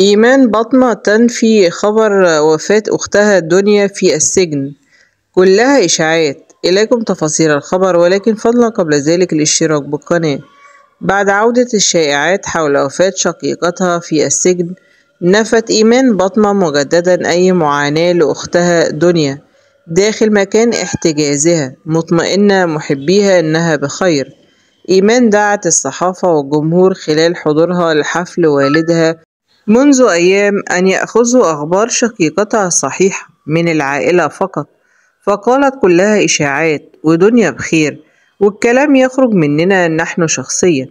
إيمان بطمة تنفي خبر وفاة أختها دنيا في السجن كلها إشاعات إليكم تفاصيل الخبر ولكن فضلا قبل ذلك الاشتراك بالقناة بعد عودة الشائعات حول وفاة شقيقتها في السجن نفت إيمان بطمة مجددا أي معاناة لأختها دنيا داخل مكان احتجازها مطمئنة محبيها إنها بخير إيمان دعت الصحافة والجمهور خلال حضورها لحفل والدها منذ أيام أن يأخذوا أخبار شقيقتها الصحيحة من العائلة فقط فقالت كلها إشاعات ودنيا بخير والكلام يخرج مننا نحن شخصيا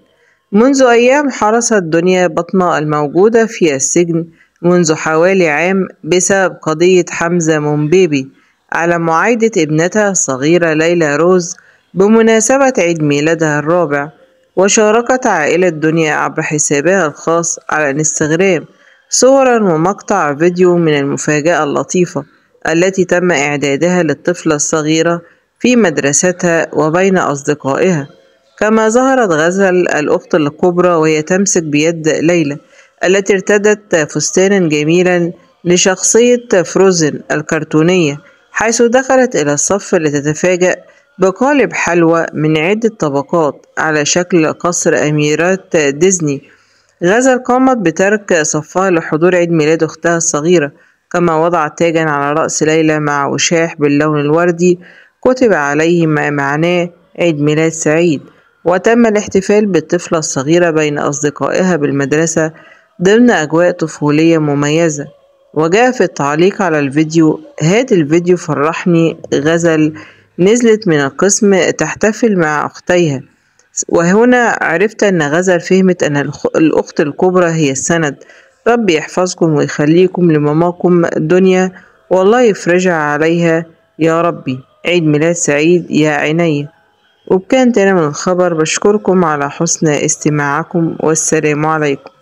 منذ أيام حرست دنيا بطنة الموجودة في السجن منذ حوالي عام بسبب قضية حمزة منبيبي على معايدة ابنتها الصغيرة ليلى روز بمناسبة عيد ميلادها الرابع وشاركت عائلة دنيا عبر حسابها الخاص على انستغرام صورا ومقطع فيديو من المفاجأة اللطيفة التي تم إعدادها للطفلة الصغيرة في مدرستها وبين أصدقائها كما ظهرت غزل الأخت الكبرى وهي تمسك بيد ليلى التي ارتدت فستانا جميلا لشخصية فروزن الكرتونية حيث دخلت إلى الصف لتتفاجأ بقالب حلوى من عدة طبقات على شكل قصر أميرات ديزني غزل قامت بترك صفها لحضور عيد ميلاد أختها الصغيرة كما وضعت تاجا على رأس ليلى مع وشاح باللون الوردي كتب عليه ما معناه عيد ميلاد سعيد وتم الاحتفال بالطفلة الصغيرة بين أصدقائها بالمدرسة ضمن أجواء طفولية مميزة وجاء في التعليق على الفيديو هات الفيديو فرحني غزل نزلت من القسم تحتفل مع أختيها وهنا عرفت أن غزل فهمت أن الأخت الكبرى هي السند ربي يحفظكم ويخليكم لماماكم الدنيا والله يفرجها عليها يا ربي عيد ميلاد سعيد يا عيني وبكان تاني من الخبر بشكركم على حسن استماعكم والسلام عليكم